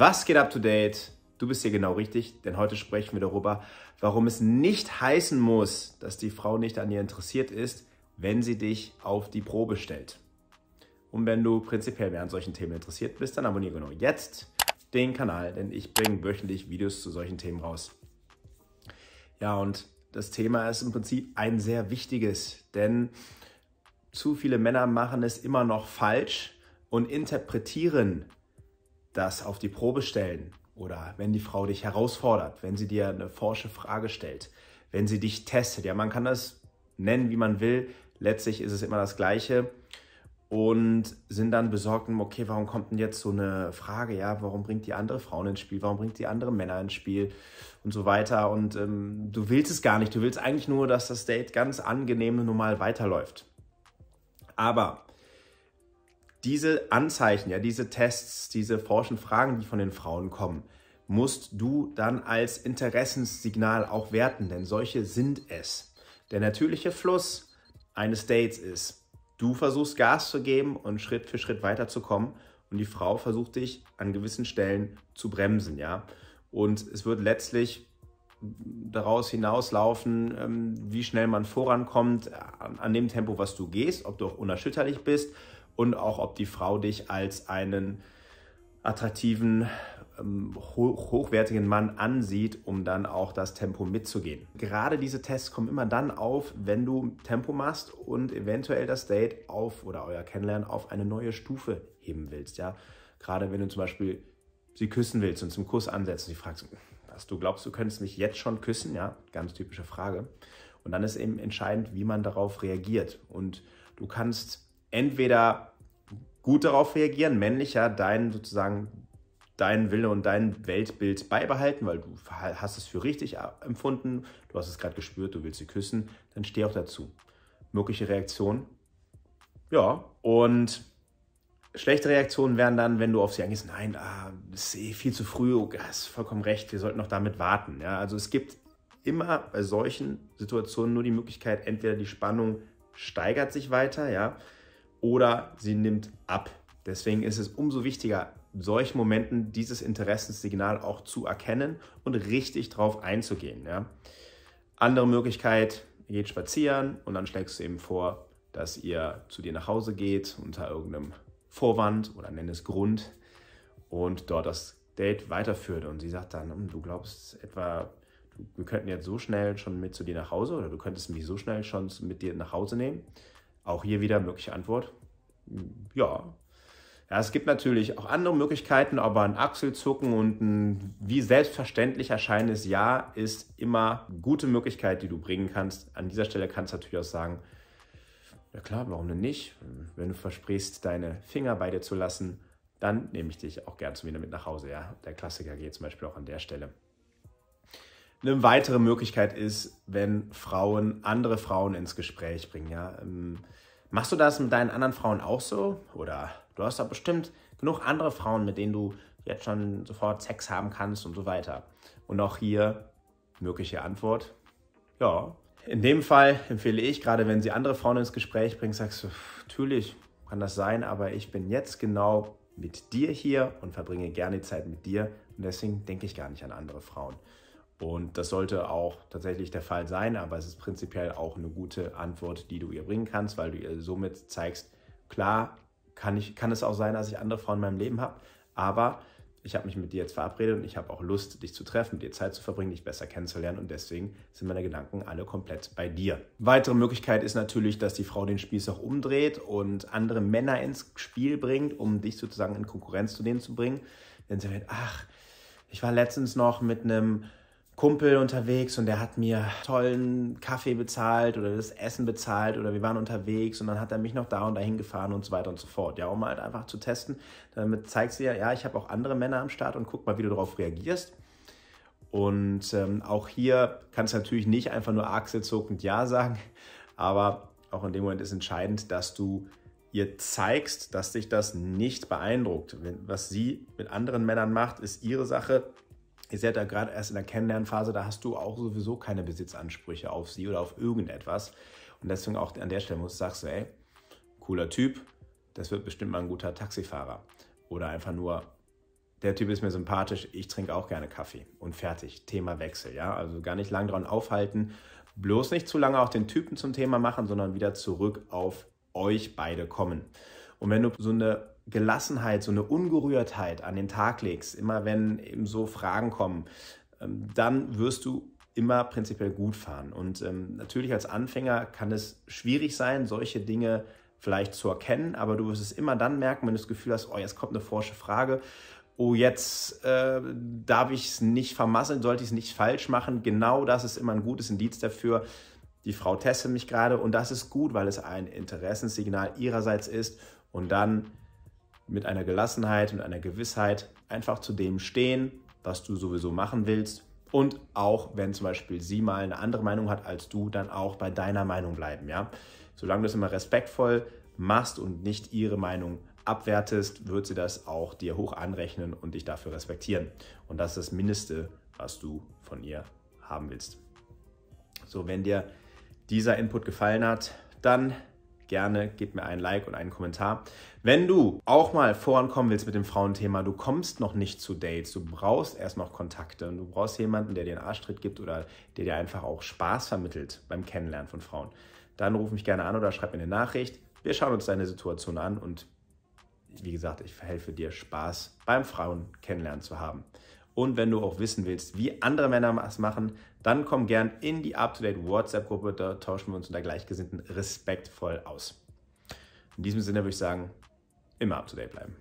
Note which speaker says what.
Speaker 1: Was geht up to date? Du bist hier genau richtig, denn heute sprechen wir darüber, warum es nicht heißen muss, dass die Frau nicht an dir interessiert ist, wenn sie dich auf die Probe stellt. Und wenn du prinzipiell mehr an solchen Themen interessiert bist, dann abonniere genau jetzt den Kanal, denn ich bringe wöchentlich Videos zu solchen Themen raus. Ja, und das Thema ist im Prinzip ein sehr wichtiges, denn zu viele Männer machen es immer noch falsch und interpretieren das auf die Probe stellen oder wenn die Frau dich herausfordert, wenn sie dir eine forsche Frage stellt, wenn sie dich testet. Ja, man kann das nennen, wie man will. Letztlich ist es immer das Gleiche und sind dann besorgt, okay, warum kommt denn jetzt so eine Frage, ja, warum bringt die andere Frauen ins Spiel, warum bringt die andere Männer ins Spiel und so weiter. Und ähm, du willst es gar nicht, du willst eigentlich nur, dass das Date ganz angenehm und normal weiterläuft. Aber diese Anzeichen, ja, diese Tests, diese forschen Fragen, die von den Frauen kommen, musst du dann als Interessenssignal auch werten, denn solche sind es. Der natürliche Fluss eines Dates ist, du versuchst Gas zu geben und Schritt für Schritt weiterzukommen und die Frau versucht dich an gewissen Stellen zu bremsen, ja. Und es wird letztlich daraus hinauslaufen, ähm, wie schnell man vorankommt, an dem Tempo, was du gehst, ob du auch unerschütterlich bist und auch, ob die Frau dich als einen attraktiven, ähm, hochwertigen Mann ansieht, um dann auch das Tempo mitzugehen. Gerade diese Tests kommen immer dann auf, wenn du Tempo machst und eventuell das Date auf oder euer Kennenlernen auf eine neue Stufe heben willst. Ja? Gerade wenn du zum Beispiel sie küssen willst und zum Kuss ansetzt und sie fragst, was du glaubst, du könntest mich jetzt schon küssen? Ja, ganz typische Frage. Und dann ist eben entscheidend, wie man darauf reagiert. Und du kannst entweder gut darauf reagieren, männlicher deinen sozusagen deinen Wille und dein Weltbild beibehalten, weil du hast es für richtig äh, empfunden, du hast es gerade gespürt, du willst sie küssen, dann steh auch dazu. Mögliche Reaktion. Ja, und schlechte Reaktionen wären dann, wenn du auf sie angehst, nein, ah, ist eh viel zu früh, oh, du hast vollkommen recht, wir sollten noch damit warten. Ja, also es gibt immer bei solchen Situationen nur die Möglichkeit, entweder die Spannung steigert sich weiter, ja, oder sie nimmt ab. Deswegen ist es umso wichtiger, in solchen Momenten dieses Interessenssignal auch zu erkennen und richtig drauf einzugehen. Ja. Andere Möglichkeit, ihr geht spazieren und dann schlägst du eben vor, dass ihr zu dir nach Hause geht unter irgendeinem Vorwand oder nenn es Grund und dort das Date weiterführt. Und sie sagt dann, hm, du glaubst etwa, wir könnten jetzt so schnell schon mit zu dir nach Hause oder du könntest mich so schnell schon mit dir nach Hause nehmen. Auch hier wieder mögliche Antwort. Ja. ja. Es gibt natürlich auch andere Möglichkeiten, aber ein Achselzucken und ein wie selbstverständlich erscheinendes Ja ist immer gute Möglichkeit, die du bringen kannst. An dieser Stelle kannst du natürlich auch sagen, ja klar, warum denn nicht? Wenn du versprichst, deine Finger bei dir zu lassen, dann nehme ich dich auch gern zu mir mit nach Hause. Ja, der Klassiker geht zum Beispiel auch an der Stelle. Eine weitere Möglichkeit ist, wenn Frauen andere Frauen ins Gespräch bringen. Ja? Ähm, machst du das mit deinen anderen Frauen auch so? Oder du hast da bestimmt genug andere Frauen, mit denen du jetzt schon sofort Sex haben kannst und so weiter. Und auch hier mögliche Antwort, ja. In dem Fall empfehle ich, gerade wenn sie andere Frauen ins Gespräch bringt, sagst du, natürlich kann das sein, aber ich bin jetzt genau mit dir hier und verbringe gerne die Zeit mit dir und deswegen denke ich gar nicht an andere Frauen. Und das sollte auch tatsächlich der Fall sein, aber es ist prinzipiell auch eine gute Antwort, die du ihr bringen kannst, weil du ihr somit zeigst, klar, kann, ich, kann es auch sein, dass ich andere Frauen in meinem Leben habe, aber ich habe mich mit dir jetzt verabredet und ich habe auch Lust, dich zu treffen, dir Zeit zu verbringen, dich besser kennenzulernen und deswegen sind meine Gedanken alle komplett bei dir. Weitere Möglichkeit ist natürlich, dass die Frau den Spieß auch umdreht und andere Männer ins Spiel bringt, um dich sozusagen in Konkurrenz zu denen zu bringen. Denn sie meint, ach, ich war letztens noch mit einem Kumpel unterwegs und der hat mir tollen Kaffee bezahlt oder das Essen bezahlt oder wir waren unterwegs und dann hat er mich noch da und dahin gefahren und so weiter und so fort. Ja, um halt einfach zu testen. Damit zeigst du ja, ja, ich habe auch andere Männer am Start und guck mal, wie du darauf reagierst. Und ähm, auch hier kannst du natürlich nicht einfach nur achselzuckend Ja sagen, aber auch in dem Moment ist entscheidend, dass du ihr zeigst, dass dich das nicht beeindruckt. Was sie mit anderen Männern macht, ist ihre Sache Ihr seid da gerade erst in der Kennenlernphase, da hast du auch sowieso keine Besitzansprüche auf sie oder auf irgendetwas. Und deswegen auch an der Stelle musst du sagst, ey, cooler Typ, das wird bestimmt mal ein guter Taxifahrer. Oder einfach nur, der Typ ist mir sympathisch, ich trinke auch gerne Kaffee. Und fertig, Thema Wechsel, ja. Also gar nicht lang dran aufhalten. Bloß nicht zu lange auch den Typen zum Thema machen, sondern wieder zurück auf euch beide kommen. Und wenn du so eine Gelassenheit, so eine Ungerührtheit an den Tag legst, immer wenn eben so Fragen kommen, ähm, dann wirst du immer prinzipiell gut fahren. Und ähm, natürlich als Anfänger kann es schwierig sein, solche Dinge vielleicht zu erkennen, aber du wirst es immer dann merken, wenn du das Gefühl hast, oh, jetzt kommt eine forsche Frage, oh, jetzt äh, darf ich es nicht vermasseln, sollte ich es nicht falsch machen. Genau das ist immer ein gutes Indiz dafür. Die Frau testet mich gerade und das ist gut, weil es ein Interessenssignal ihrerseits ist und dann mit einer Gelassenheit und einer Gewissheit einfach zu dem stehen, was du sowieso machen willst. Und auch wenn zum Beispiel sie mal eine andere Meinung hat als du, dann auch bei deiner Meinung bleiben. Ja? Solange du es immer respektvoll machst und nicht ihre Meinung abwertest, wird sie das auch dir hoch anrechnen und dich dafür respektieren. Und das ist das Mindeste, was du von ihr haben willst. So, wenn dir dieser Input gefallen hat, dann gerne, gib mir ein Like und einen Kommentar. Wenn du auch mal vorankommen willst mit dem Frauenthema, du kommst noch nicht zu Dates, du brauchst erst noch Kontakte und du brauchst jemanden, der dir einen Arschtritt gibt oder der dir einfach auch Spaß vermittelt beim Kennenlernen von Frauen, dann ruf mich gerne an oder schreib mir eine Nachricht. Wir schauen uns deine Situation an und wie gesagt, ich verhelfe dir Spaß beim Frauen kennenlernen zu haben. Und wenn du auch wissen willst, wie andere Männer es machen, dann komm gern in die Up-to-Date WhatsApp-Gruppe. Da tauschen wir uns unter Gleichgesinnten respektvoll aus. In diesem Sinne würde ich sagen, immer up-to-date bleiben.